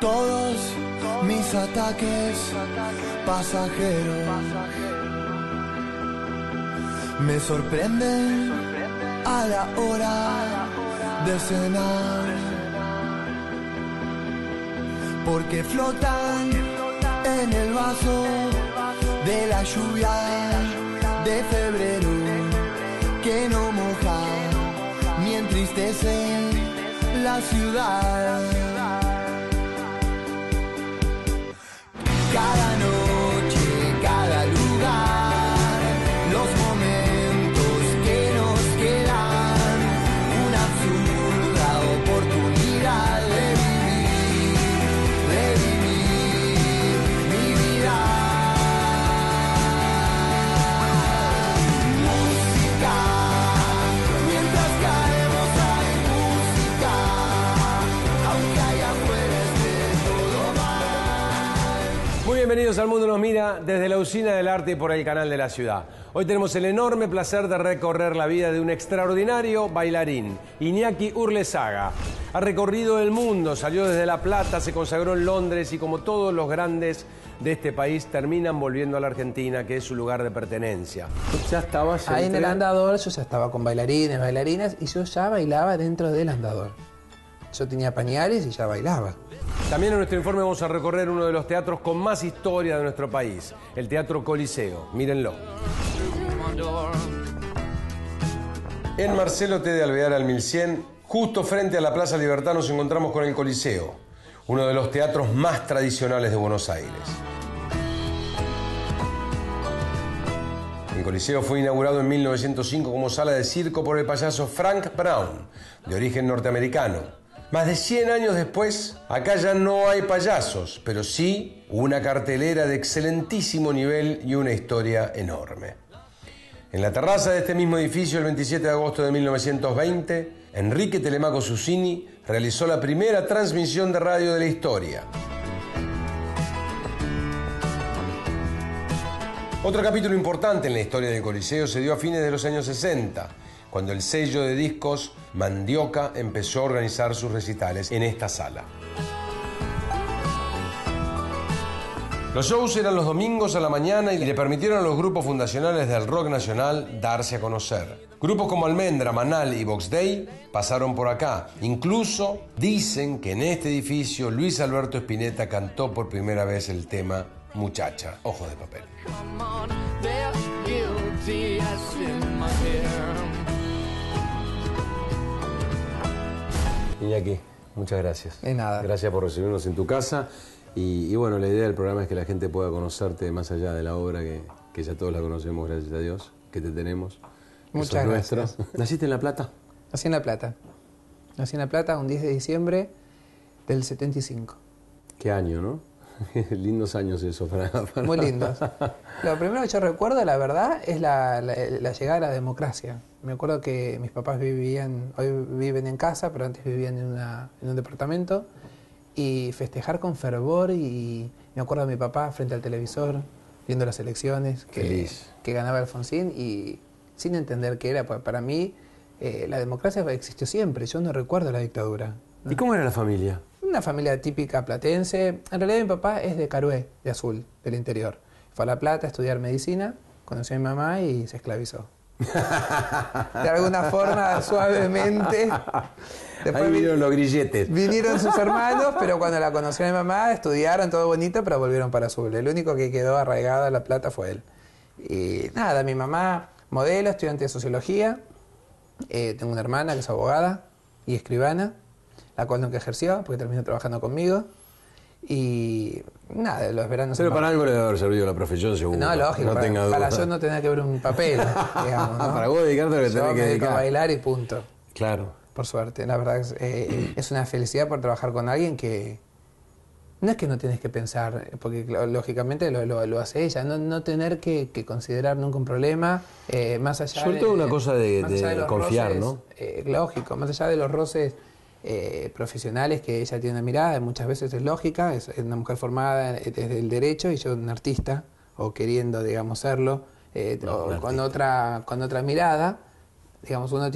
Todos mis ataques pasajeros me sorprenden a la hora de cenar porque flotan en el vaso de la lluvia de febrero que no moja ni entristece la ciudad. cada noche. al Mundo nos mira desde la Usina del Arte y por el canal de la ciudad. Hoy tenemos el enorme placer de recorrer la vida de un extraordinario bailarín, Iñaki Urlesaga. Ha recorrido el mundo, salió desde La Plata, se consagró en Londres y como todos los grandes de este país terminan volviendo a la Argentina, que es su lugar de pertenencia. Ya estaba Ahí en el andador yo ya estaba con bailarines, bailarinas y yo ya bailaba dentro del andador. Yo tenía pañales y ya bailaba. También en nuestro informe vamos a recorrer uno de los teatros con más historia de nuestro país, el Teatro Coliseo. Mírenlo. En Marcelo T. de Alvear al 1100, justo frente a la Plaza Libertad, nos encontramos con el Coliseo, uno de los teatros más tradicionales de Buenos Aires. El Coliseo fue inaugurado en 1905 como sala de circo por el payaso Frank Brown, de origen norteamericano. Más de 100 años después, acá ya no hay payasos, pero sí una cartelera de excelentísimo nivel y una historia enorme. En la terraza de este mismo edificio, el 27 de agosto de 1920, Enrique Telemaco Susini realizó la primera transmisión de radio de la historia. Otro capítulo importante en la historia del Coliseo se dio a fines de los años 60 cuando el sello de discos Mandioca empezó a organizar sus recitales en esta sala. Los shows eran los domingos a la mañana y le permitieron a los grupos fundacionales del rock nacional darse a conocer. Grupos como Almendra, Manal y Box Day pasaron por acá. Incluso dicen que en este edificio Luis Alberto Spinetta cantó por primera vez el tema Muchacha, Ojos de Papel. aquí muchas gracias. nada. Gracias por recibirnos en tu casa. Y, bueno, la idea del programa es que la gente pueda conocerte más allá de la obra, que, ya todos la conocemos, gracias a Dios, que te tenemos. muchas gracias. ¿Naciste en La Plata? Nací en La Plata. Nací en La Plata un 10 de diciembre del 75. Qué año, ¿no? lindos años esos para, Muy lindos. Lo primero que yo recuerdo, la verdad, es la, la llegada a la democracia me acuerdo que mis papás vivían, hoy viven en casa, pero antes vivían en, un departamento, y festejar con fervor y me acuerdo a mi papá frente al televisor, viendo las elecciones, que, que ganaba Alfonsín, y sin entender qué era, pues, para mí eh, la democracia existió siempre, yo no recuerdo la dictadura. ¿Y cómo era la familia? Una familia típica platense. En realidad mi papá es de Carué, de Azul, del interior. Fue a La Plata a estudiar medicina, conoció a mi mamá y se esclavizó de alguna forma suavemente. vinieron los grilletes. Vinieron sus hermanos, pero cuando la conoció mi mamá, estudiaron todo bonito, pero volvieron para Azul. El único que quedó arraigado a La Plata fue él. Y nada, mi mamá, modelo, estudiante de sociología. Eh, tengo una hermana que es abogada y escribana, la cual nunca ejerció porque terminó trabajando conmigo. Y nada, los veranos Pero para algo le debe haber servido la profesión, seguro. No, lógico. para, yo no tener que ver un papel. digamos, para vos dedicarte lo que que dedicar. a bailar y punto. Claro. Por suerte. La verdad es, eh, es una felicidad por trabajar con alguien que. No es que no tienes que pensar, porque lógicamente lo, hace ella, no, no tener que, considerar nunca un problema, eh, más allá Sobre todo una cosa de, confiar, ¿no? Eh, lógico, más allá de los roces eh, profesionales que ella tiene una mirada, muchas veces es lógica, es, una mujer formada desde el derecho y yo un artista, o queriendo, digamos, serlo, eh, con otra, con otra mirada, digamos, uno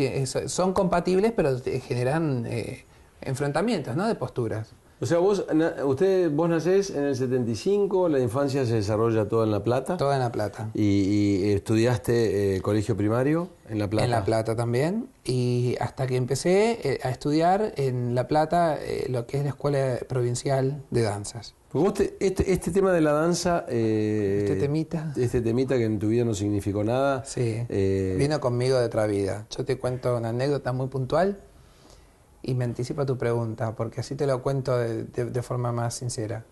son compatibles, pero generan eh, enfrentamientos, ¿no?, de posturas. O sea, vos, usted, vos nacés en el 75, la infancia se desarrolla toda en La Plata. Toda en La Plata. ¿Y, estudiaste eh, colegio primario en La Plata? En La Plata también. Y hasta que empecé eh, a estudiar en La Plata eh, lo que es la Escuela Provincial de Danzas. este, este, tema de la danza... este temita. Este temita que en tu vida no significó nada. Sí. Vino conmigo de otra vida. Yo te cuento una anécdota muy puntual y me anticipo a tu pregunta, porque así te lo cuento de, forma más sincera.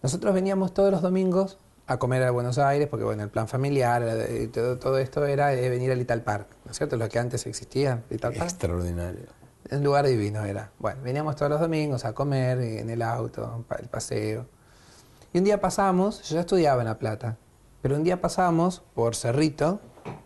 Nosotros veníamos todos los domingos a comer a Buenos Aires, porque bueno, el plan familiar, todo, todo esto era eh, venir al Little Park, ¿no es cierto? Lo que antes existía, Little Park. Extraordinario. Un lugar divino era. Bueno, veníamos todos los domingos a comer eh, en el auto, el paseo. Y un día pasamos, yo ya estudiaba en La Plata, pero un día pasamos por Cerrito,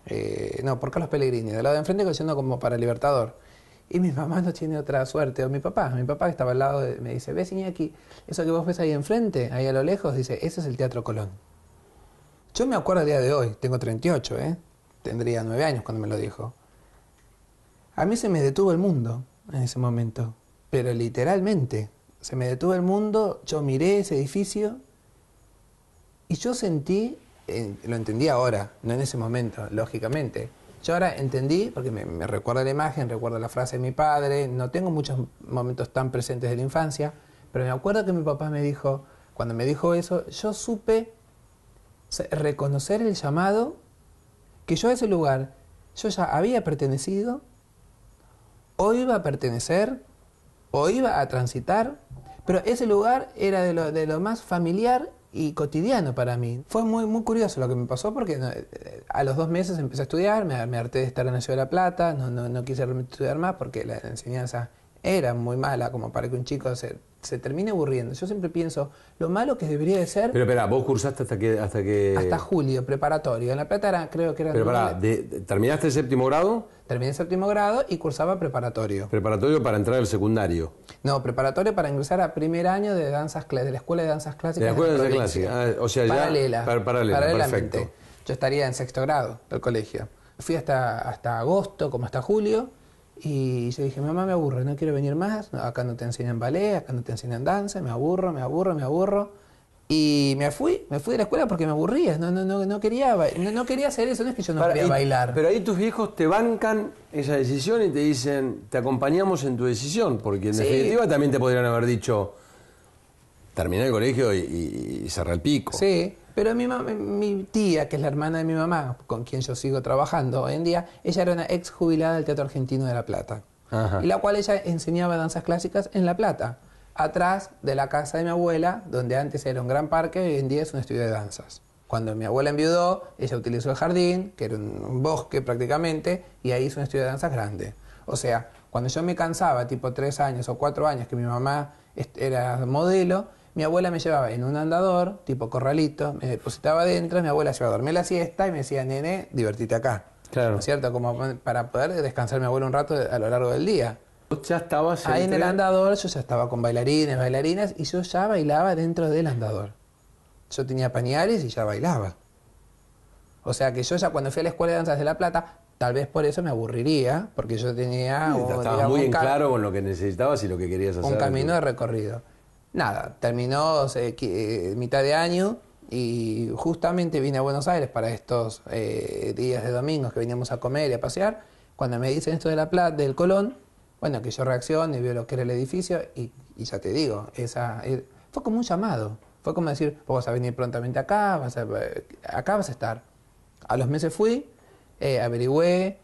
eh, no, por Carlos Pellegrini, del lado de enfrente, que como para Libertador. Y mi mamá no tiene otra suerte, o mi papá, mi papá que estaba al lado, de, me dice, ves Iñaki, eso que vos ves ahí enfrente, ahí a lo lejos, dice, ese es el Teatro Colón. Yo me acuerdo el día de hoy, tengo 38, ¿eh? tendría 9 años cuando me lo dijo. A mí se me detuvo el mundo en ese momento, pero literalmente, se me detuvo el mundo, yo miré ese edificio y yo sentí, lo entendí ahora, no en ese momento, lógicamente, yo ahora entendí, porque me, recuerda la imagen, recuerdo la frase de mi padre, no tengo muchos momentos tan presentes de la infancia, pero me acuerdo que mi papá me dijo, cuando me dijo eso, yo supe reconocer el llamado, que yo a ese lugar, yo ya había pertenecido, o iba a pertenecer, o iba a transitar, pero ese lugar era de lo, de lo más familiar y cotidiano para mí. Fue muy, muy curioso lo que me pasó porque eh, a los dos meses empecé a estudiar, me, me harté de estar en la Ciudad de la Plata, no, no, no quise estudiar más porque la enseñanza era muy mala como para que un chico se se termina aburriendo. Yo siempre pienso, lo malo que debería de ser... Pero espera, vos cursaste hasta que... Hasta, que... hasta julio, preparatorio. En La Plata era, creo que era... Pero ¿terminaste el séptimo grado? Terminé el séptimo grado y cursaba preparatorio. ¿Preparatorio para entrar al secundario? No, preparatorio para ingresar a primer año de danzas de la Escuela de Danzas Clásicas. De la Escuela de Danzas ah, o sea, ya... Paralela. paralela, perfecto. Yo estaría en sexto grado del colegio. Fui hasta, hasta agosto, como hasta julio y yo dije, mamá, me aburre, no quiero venir más, acá no te enseñan ballet, acá no te enseñan danza, me aburro, me aburro, me aburro. Y me fui, me fui de la escuela porque me aburría, no, no, no, no, quería, no, quería hacer eso, no es que yo no quería bailar. Pero ahí tus viejos te bancan esa decisión y te dicen, te acompañamos en tu decisión, porque en definitiva también te podrían haber dicho, termina el colegio y, y, y el pico. Sí. Pero mi, mi tía, que es la hermana de mi mamá, con quien yo sigo trabajando hoy en día, ella era una ex jubilada del Teatro Argentino de La Plata. Y la cual ella enseñaba danzas clásicas en La Plata, atrás de la casa de mi abuela, donde antes era un gran parque, hoy en día es un estudio de danzas. Cuando mi abuela enviudó, ella utilizó el jardín, que era un bosque prácticamente, y ahí hizo un estudio de danzas grande. O sea, cuando yo me cansaba, tipo tres años o cuatro años, que mi mamá era modelo, mi abuela me llevaba en un andador, tipo corralito, me depositaba adentro, mi abuela iba a dormir la siesta y me decía, nene, divertite acá. Claro. cierto? Como para poder descansar mi abuela un rato a lo largo del día. Ya Ahí en el andador yo ya estaba con bailarines, bailarinas, y yo ya bailaba dentro del andador. Yo tenía pañales y ya bailaba. O sea que yo ya cuando fui a la Escuela de Danzas de La Plata, tal vez por eso me aburriría, porque yo tenía... muy claro con lo que necesitabas y lo que querías hacer. Un camino de recorrido nada, terminó eh, eh, mitad de año y justamente vine a Buenos Aires para estos eh, días de domingos que veníamos a comer y a pasear. Cuando me dicen esto de la plata, del Colón, bueno, que yo reaccioné, veo lo que era el edificio y, ya te digo, esa, fue como un llamado. Fue como decir, vos vas a venir prontamente acá, vas acá vas a estar. A los meses fui, averigüé,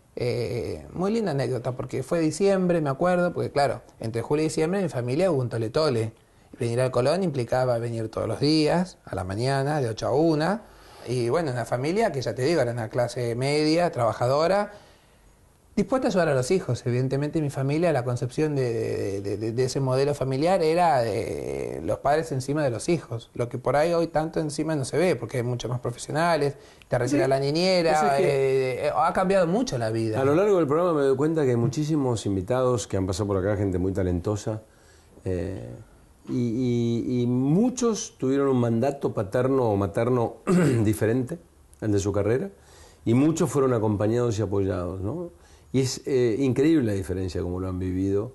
muy linda anécdota, porque fue diciembre, me acuerdo, porque claro, entre julio y diciembre en mi familia hubo un tole-tole. Venir al Colón implicaba venir todos los días, a la mañana, de 8 a 1. Y bueno, una familia que ya te digo, era una clase media, trabajadora, dispuesta a ayudar a los hijos. Evidentemente mi familia, la concepción de, ese modelo familiar era de los padres encima de los hijos, lo que por ahí hoy tanto encima no se ve, porque hay muchos más profesionales, te recibe la niñera, pues eh, eh, ha cambiado mucho la vida. A lo largo del programa me doy cuenta que hay muchísimos invitados que han pasado por acá, gente muy talentosa. Eh, y, muchos tuvieron un mandato paterno o materno diferente al de su carrera, y muchos fueron acompañados y apoyados. ¿no? Y es eh, increíble la diferencia como lo han vivido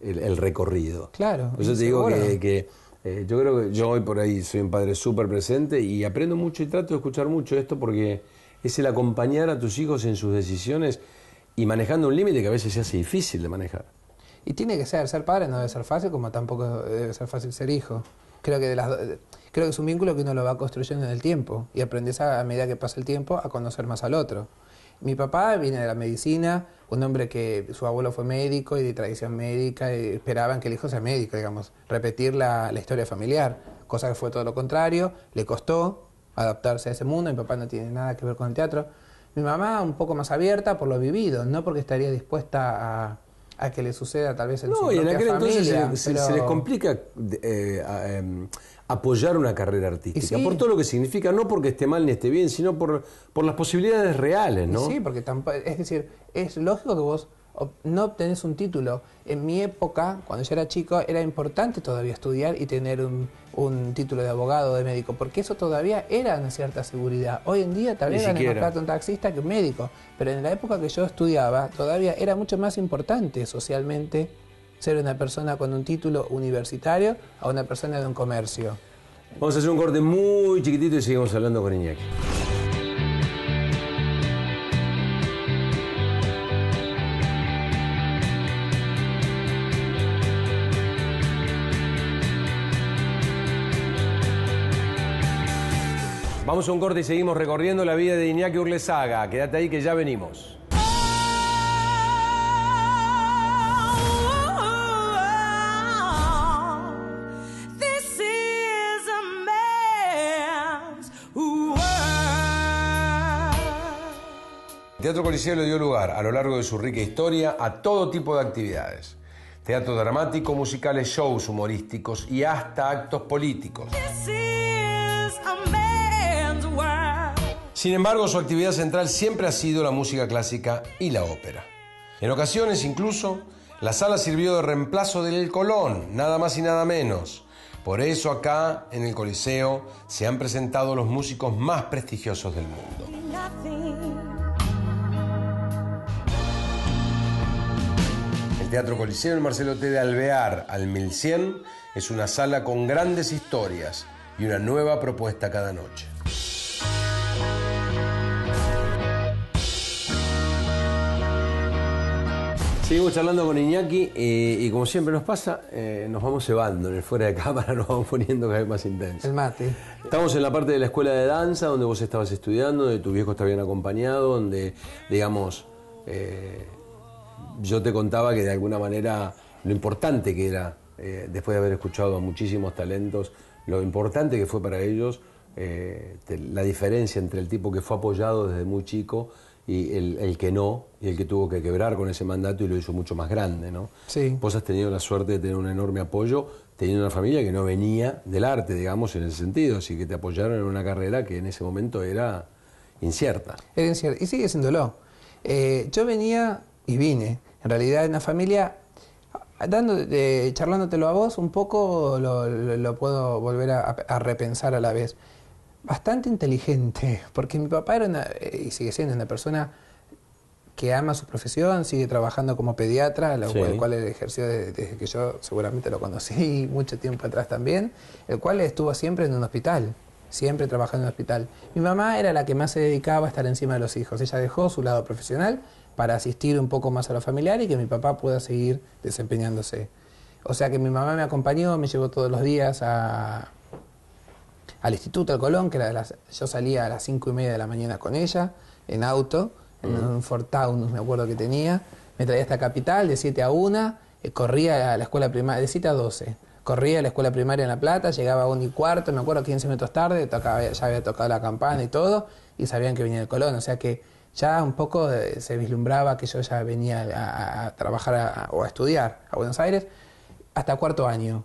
el, recorrido. Claro. Yo te digo que, eh, yo creo que yo hoy por ahí soy un padre súper presente y aprendo mucho y trato de escuchar mucho esto porque es el acompañar a tus hijos en sus decisiones y manejando un límite que a veces se hace difícil de manejar. Y tiene que ser, ser padre no debe ser fácil, como tampoco debe ser fácil ser hijo. Creo que, de creo que es un vínculo que uno lo va construyendo en el tiempo y aprendes a, medida que pasa el tiempo a conocer más al otro. Mi papá viene de la medicina, un hombre que su abuelo fue médico y de tradición médica, y esperaban que el hijo sea médico, digamos, repetir la, la, historia familiar, cosa que fue todo lo contrario, le costó adaptarse a ese mundo, mi papá no tiene nada que ver con el teatro. Mi mamá un poco más abierta por lo vivido, no porque estaría dispuesta a, a que le suceda tal vez en no, su propia y en aquel entonces se, les complica eh, em, apoyar una carrera artística, por todo lo que significa, no porque esté mal ni esté bien, sino por, por las posibilidades reales, ¿no? sí, porque es decir, es lógico que vos no obtenés un título. En mi época, cuando yo era chico, era importante todavía estudiar y tener un un título de abogado o de médico, porque eso todavía era una cierta seguridad. Hoy en día tal vez era más un taxista que un médico, pero en la época que yo estudiaba todavía era mucho más importante socialmente ser una persona con un título universitario a una persona de un comercio. Vamos a hacer un corte muy chiquitito y seguimos hablando con Iñaki. Vamos a un corte y seguimos recorriendo la vida de Iñaki Urlesaga. Quédate ahí que ya venimos. Teatro Coliseo le dio lugar a lo largo de su rica historia a todo tipo de actividades. Teatro dramático, musicales, shows humorísticos y hasta actos políticos. Sin embargo, su actividad central siempre ha sido la música clásica y la ópera. En ocasiones incluso, la sala sirvió de reemplazo del Colón, nada más y nada menos. Por eso acá, en el Coliseo, se han presentado los músicos más prestigiosos del mundo. El Teatro Coliseo del Marcelo T. de Alvear al 1100 es una sala con grandes historias y una nueva propuesta cada noche. Seguimos charlando con Iñaki eh, y como siempre nos pasa, eh, nos vamos cebando en el fuera de cámara, nos vamos poniendo cada vez más intensos. El mate. Estamos en la parte de la escuela de danza donde vos estabas estudiando, donde tu viejo está bien acompañado, donde, digamos, eh, yo te contaba que de alguna manera lo importante que era, después de haber escuchado a muchísimos talentos, lo importante que fue para ellos la diferencia entre el tipo que fue apoyado desde muy chico y el, que no, y el que tuvo que quebrar con ese mandato y lo hizo mucho más grande, ¿no? Vos has tenido la suerte de tener un enorme apoyo, teniendo una familia que no venía del arte, digamos, en ese sentido, así que te apoyaron en una carrera que en ese momento era incierta. Era incierta, y sigue siéndolo. Eh, yo venía y vine, en realidad, en una familia Dando, eh, charlándotelo a vos, un poco lo, puedo volver a, repensar a la vez bastante inteligente, porque mi papá era una, eh, y sigue siendo una persona que ama su profesión, sigue trabajando como pediatra, el cual él ejerció desde, que yo seguramente lo conocí mucho tiempo atrás también, el cual estuvo siempre en un hospital, siempre trabajando en un hospital. Mi mamá era la que más se dedicaba a estar encima de los hijos, ella dejó su lado profesional para asistir un poco más a lo familiar y que mi papá pueda seguir desempeñándose. O sea que mi mamá me acompañó, me llevó todos los días a, al Instituto, del Colón, que era las, yo salía a las cinco y media de la mañana con ella, en auto, en un Ford Taunus, me acuerdo que tenía, me traía hasta Capital de 7 a 1, eh, corría a la escuela primaria, de 7 a 12, corría a la escuela primaria en La Plata, llegaba a 1 y cuarto, me acuerdo, 15 minutos tarde, tocaba, ya había tocado la campana y todo, y sabían que venía el Colón, o sea que ya un poco eh, se vislumbraba que yo ya venía a, trabajar o a estudiar a Buenos Aires hasta cuarto año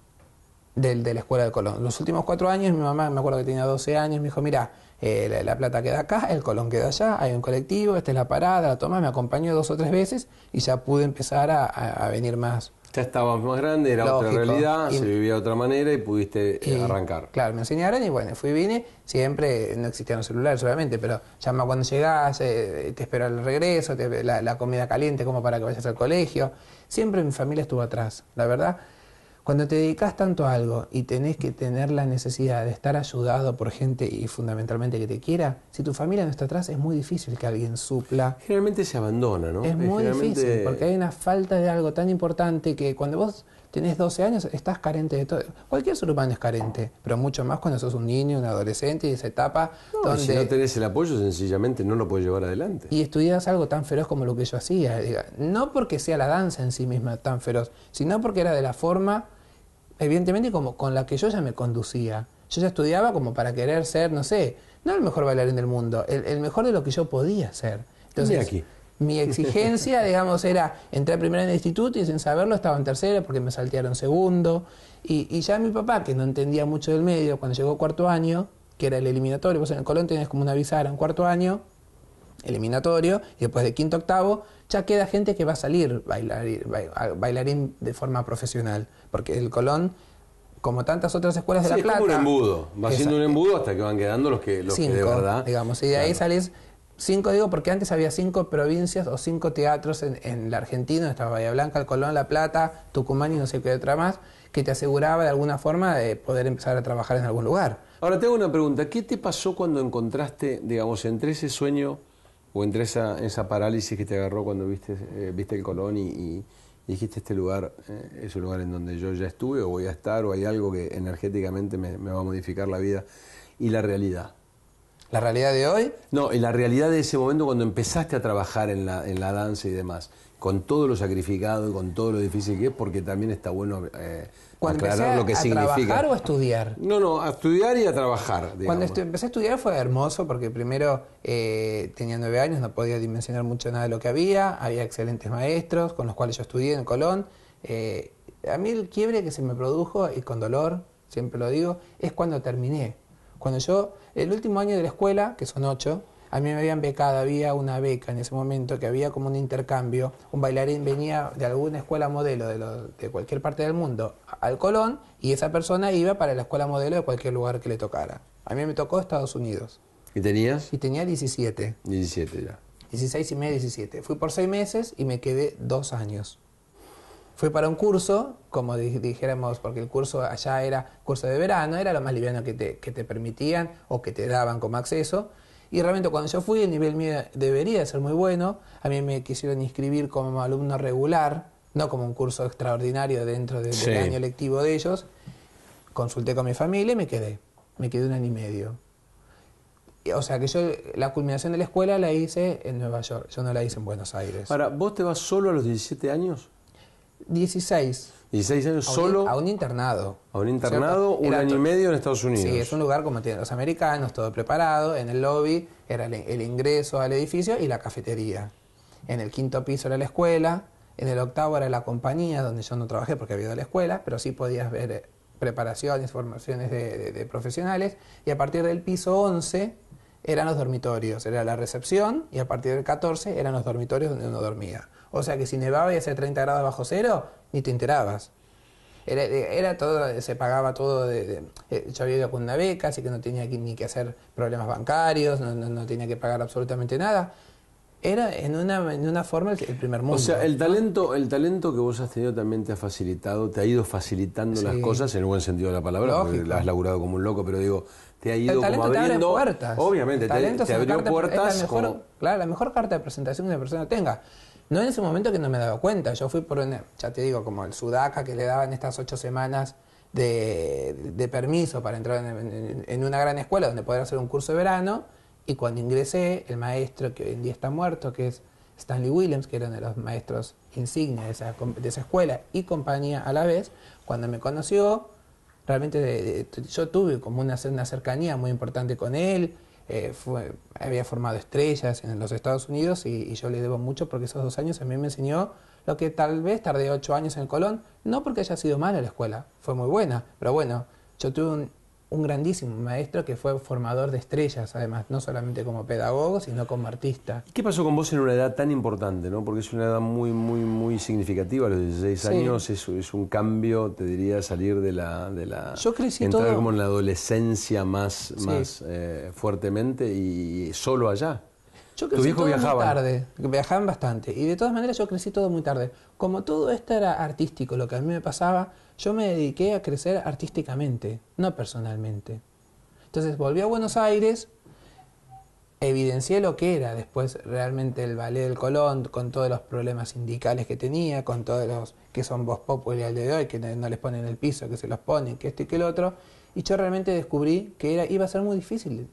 de, de, la escuela de Colón. Los últimos cuatro años, mi mamá, me acuerdo que tenía 12 años, me dijo, mira, eh, la, plata queda acá, el Colón queda allá, hay un colectivo, esta es la parada, la toma, me acompañó dos o tres veces y ya pude empezar a, venir más. Ya estabas más grande, era otra realidad, se vivía de otra manera y pudiste eh, arrancar. Claro, me enseñaron y bueno, fui vine, siempre no existían los celulares obviamente, pero llama cuando llegás, eh, te espera el regreso, la, la comida caliente como para que vayas al colegio. Siempre mi familia estuvo atrás, la verdad. Cuando te dedicas tanto a algo y tenés que tener la necesidad de estar ayudado por gente y fundamentalmente que te quiera, si tu familia no está atrás es muy difícil que alguien supla. Generalmente se abandona, ¿no? Es muy difícil porque hay una falta de algo tan importante que cuando vos tenés 12 años estás carente de todo. Cualquier ser humano es carente, pero mucho más cuando sos un niño, un adolescente y esa etapa no, Si no tenés el apoyo, sencillamente no lo puedes llevar adelante. Y estudias algo tan feroz como lo que yo hacía. No porque sea la danza en sí misma tan feroz, sino porque era de la forma evidentemente como con la que yo ya me conducía. Yo ya estudiaba como para querer ser, no sé, no el mejor bailarín del mundo, el, el mejor de lo que yo podía ser. Entonces, mi exigencia, digamos, era entrar primero en el instituto y sin saberlo estaba en tercero porque me saltearon segundo. Y, y ya mi papá, que no entendía mucho del medio, cuando llegó cuarto año, que era el eliminatorio, pues en el Colón tenías como una era en cuarto año, eliminatorio, y después de quinto octavo ya queda gente que va a salir bailarín, bailarín de forma profesional, porque el Colón como tantas otras escuelas de La Plata. Es un embudo, va siendo un embudo hasta que van quedando los que, los de verdad. Digamos, y de ahí sales cinco, digo, porque antes había cinco provincias o cinco teatros en, en la Argentina, estaba Bahía Blanca, el Colón, La Plata, Tucumán y no sé qué otra más, que te aseguraba de alguna forma de poder empezar a trabajar en algún lugar. Ahora tengo una pregunta, ¿qué te pasó cuando encontraste, digamos, entre ese sueño? o entre esa, esa parálisis que te agarró cuando viste, eh, viste el Colón y, dijiste este lugar eh, es un lugar en donde yo ya estuve o voy a estar o hay algo que energéticamente me, va a modificar la vida y la realidad? ¿La realidad de hoy? No, y la realidad de ese momento cuando empezaste a trabajar en la, danza y demás, con todo lo sacrificado y con todo lo difícil que es, porque también está bueno eh, cuando a trabajar o estudiar? No, no, a estudiar y a trabajar. Cuando empecé a estudiar fue hermoso porque primero eh, tenía nueve años, no podía dimensionar mucho nada de lo que había, había excelentes maestros con los cuales yo estudié en Colón. Eh, a mí el quiebre que se me produjo, y con dolor, siempre lo digo, es cuando terminé. Cuando yo, el último año de la escuela, que son ocho, a mí me habían becado, había una beca en ese momento que había como un intercambio. Un bailarín venía de alguna escuela modelo de, cualquier parte del mundo al Colón y esa persona iba para la escuela modelo de cualquier lugar que le tocara. A mí me tocó Estados Unidos. ¿Y tenías? Y tenía 17. 17 ya. 16 y medio, 17. Fui por seis meses y me quedé dos años. Fui para un curso, como dijéramos, porque el curso allá era curso de verano, era lo más liviano que que te permitían o que te daban como acceso. Y realmente cuando yo fui el nivel mío debería ser muy bueno. A mí me quisieron inscribir como alumno regular, no como un curso extraordinario dentro del año lectivo de ellos. Consulté con mi familia y me quedé. Me quedé un año y medio. O sea que yo la culminación de la escuela la hice en Nueva York, yo no la hice en Buenos Aires. Ahora, ¿vos te vas solo a los 17 años? 16. 16 años solo. A un internado. A un internado, un año y medio en Estados Unidos. Sí, es un lugar como tienen los americanos, todo preparado. En el lobby era el, ingreso al edificio y la cafetería. En el quinto piso era la escuela. En el octavo era la compañía, donde yo no trabajé porque había ido a la escuela, pero sí podías ver eh, preparaciones, formaciones de, de profesionales. Y a partir del piso 11 eran los dormitorios, era la recepción y a partir del 14 eran los dormitorios donde uno dormía. O sea que si nevaba y hacía 30 grados bajo cero, ni te enterabas. Era, todo, se pagaba todo, de, eh, yo había ido con una beca, así que no tenía que, ni que hacer problemas bancarios, no, tenía que pagar absolutamente nada. Era en una, en una forma el, primer mundo. O sea, el talento, el talento que vos has tenido también te ha facilitado, te ha ido facilitando las cosas en el buen sentido de la palabra, porque la has laburado como un loco, pero digo, el talento te abre puertas. Obviamente, el te, puertas. Es la mejor, Claro, la mejor carta de presentación que una persona tenga. No en ese momento que no me daba cuenta. Yo fui por, una, ya te digo, como el sudaca que le daban estas ocho semanas de, permiso para entrar en, una gran escuela donde poder hacer un curso de verano. Y cuando ingresé, el maestro que hoy en día está muerto, que es Stanley Williams, que era uno de los maestros insignia de esa, de esa escuela y compañía a la vez, cuando me conoció, realmente yo tuve como una, una, cercanía muy importante con él. Eh, había formado estrellas en los Estados Unidos y, yo le debo mucho porque esos dos años a mí me enseñó lo que tal vez tardé ocho años en el Colón, no porque haya sido mala la escuela, fue muy buena, pero bueno, yo tuve un, un grandísimo maestro que fue formador de estrellas, además, no solamente como pedagogo, sino como artista. qué pasó con vos en una edad tan importante, no? Porque es una edad muy, muy, muy significativa, los 16 años es, es, un cambio, te diría, salir de la... De la Yo crecí como en la adolescencia más, más eh, fuertemente y solo allá. Yo crecí ¿Tu todo tarde, viajaban bastante. Y de todas maneras yo crecí todo muy tarde. Como todo esto era artístico, lo que a mí me pasaba, yo me dediqué a crecer artísticamente, no personalmente. Entonces volví a Buenos Aires, evidencié lo que era después realmente el ballet del Colón, con todos los problemas sindicales que tenía, con todos los que son voz popular de hoy, que no les ponen el piso, que se los ponen, que esto y que el otro. Y yo realmente descubrí que era, iba a ser muy difícil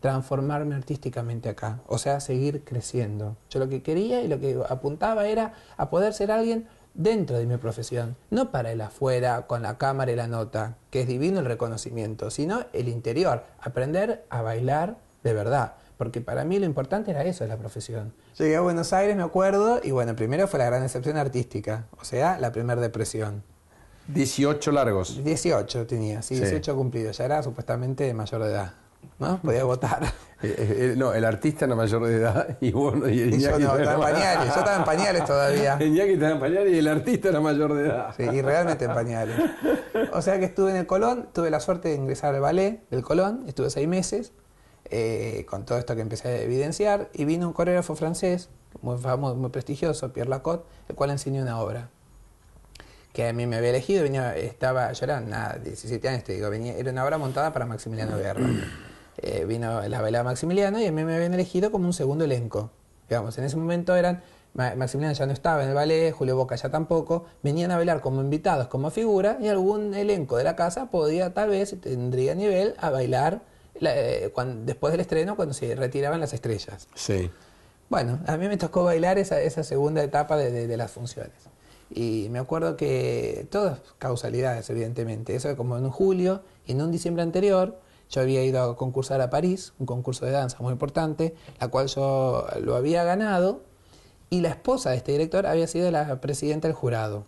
transformarme artísticamente acá, o sea, seguir creciendo. Yo lo que quería y lo que apuntaba era a poder ser alguien dentro de mi profesión, no para el afuera, con la cámara y la nota, que es divino el reconocimiento, sino el interior, aprender a bailar de verdad, porque para mí lo importante era eso, la profesión. Llegué a Buenos Aires, me acuerdo, y bueno, primero fue la gran excepción artística, o sea, la primera depresión. 18 largos. 18 tenía, sí, 18 cumplidos, ya era supuestamente mayor de edad. ¿no? Podía votar. Eh, eh, eh, no, el artista era mayor de edad y bueno, y estaba en pañales, yo estaba en pañales todavía. El que estaba en pañales y el artista era mayor de edad. Sí, y realmente en pañales. O sea que estuve en el Colón, tuve la suerte de ingresar al ballet del Colón, estuve seis meses, con todo esto que empecé a evidenciar, y vino un coreógrafo francés, muy famoso, muy prestigioso, Pierre Lacotte, el cual enseñó una obra que a mí me había elegido, venía, estaba, yo era nada, 17 años, te digo, era una obra montada para Maximiliano Guerra vino eh, vino la velada Maximiliano y a mí me habían elegido como un segundo elenco. Digamos, en ese momento eran, Maximiliano ya no estaba en el ballet, Julio Boca ya tampoco, venían a bailar como invitados, como figura, y algún elenco de la casa podía, tal vez, tendría nivel a bailar eh, después del estreno cuando se retiraban las estrellas. Sí. Bueno, a mí me tocó bailar esa, segunda etapa de, las funciones. Y me acuerdo que todas causalidades, evidentemente. Eso como en julio y en un diciembre anterior, yo había ido a concursar a París, un concurso de danza muy importante, la cual yo lo había ganado, y la esposa de este director había sido la presidenta del jurado.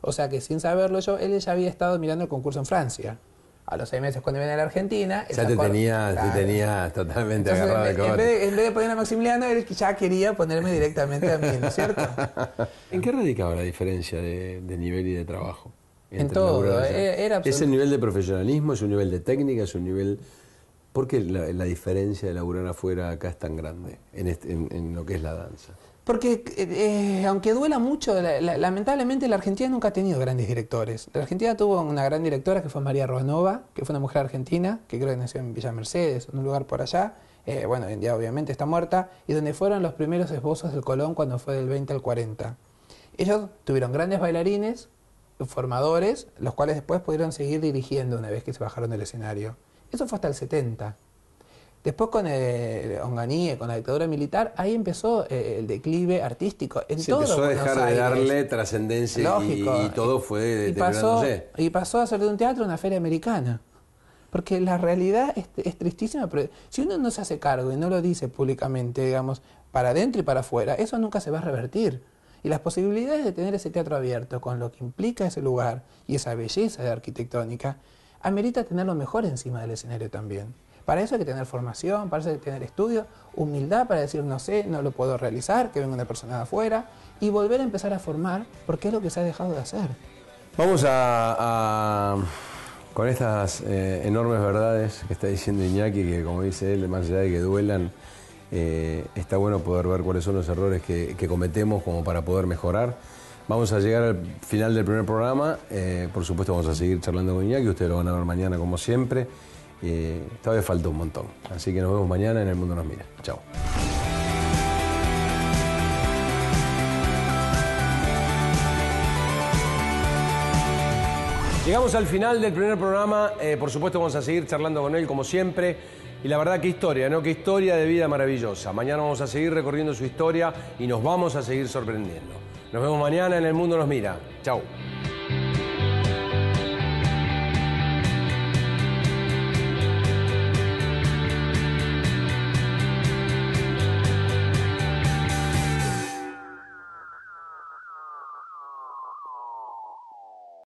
O sea que sin saberlo yo, él ya había estado mirando el concurso en Francia. A los seis meses cuando viene a la Argentina... Ya te tenías tenía totalmente agarrado de de, en vez de poner a Maximiliano, él ya quería ponerme directamente a mí, ¿no es cierto? ¿En qué radicaba la diferencia de nivel y de trabajo? en todo, Es el eh, nivel de profesionalismo, es un nivel de técnica, es un nivel... porque la, diferencia de laburar afuera acá es tan grande en, este, lo que es la danza? Porque eh, aunque duela mucho, lamentablemente la Argentina nunca ha tenido grandes directores. La Argentina tuvo una gran directora que fue María Rosanova, que fue una mujer argentina, que creo que nació en Villa Mercedes, en un lugar por allá. Eh, bueno, hoy en día obviamente está muerta, y donde fueron los primeros esbozos del Colón cuando fue del 20 al 40. Ellos tuvieron grandes bailarines, formadores, los cuales después pudieron seguir dirigiendo una vez que se bajaron del escenario. Eso fue hasta el 70. Después con el eh, con la dictadura militar, ahí empezó eh, el declive artístico. En se empezó a dejar de darle trascendencia y, todo fue y pasó, y pasó a ser de un teatro una feria americana. Porque la realidad es, tristísima, pero si uno no se hace cargo y no lo dice públicamente, digamos, para adentro y para afuera, eso nunca se va a revertir y las posibilidades de tener ese teatro abierto con lo que implica ese lugar y esa belleza arquitectónica, amerita tenerlo mejor encima del escenario también. Para eso hay que tener formación, para eso hay que tener estudio, humildad para decir no sé, no lo puedo realizar, que venga una persona de afuera y volver a empezar a formar porque es lo que se ha dejado de hacer. Vamos a, con estas eh, enormes verdades que está diciendo Iñaki, que como dice él, más allá de que duelan, eh, está bueno poder ver cuáles son los errores que, cometemos como para poder mejorar. Vamos a llegar al final del primer programa. Eh, por supuesto, vamos a seguir charlando con Iñaki. Ustedes lo van a ver mañana, como siempre. Eh, todavía falta un montón. Así que nos vemos mañana en El Mundo Nos Mira. Chao. Llegamos al final del primer programa. por supuesto, vamos a seguir charlando con él, como siempre. Y la verdad, qué historia, ¿no? Qué historia de vida maravillosa. Mañana vamos a seguir recorriendo su historia y nos vamos a seguir sorprendiendo. Nos vemos mañana en El Mundo Nos Mira. Chau.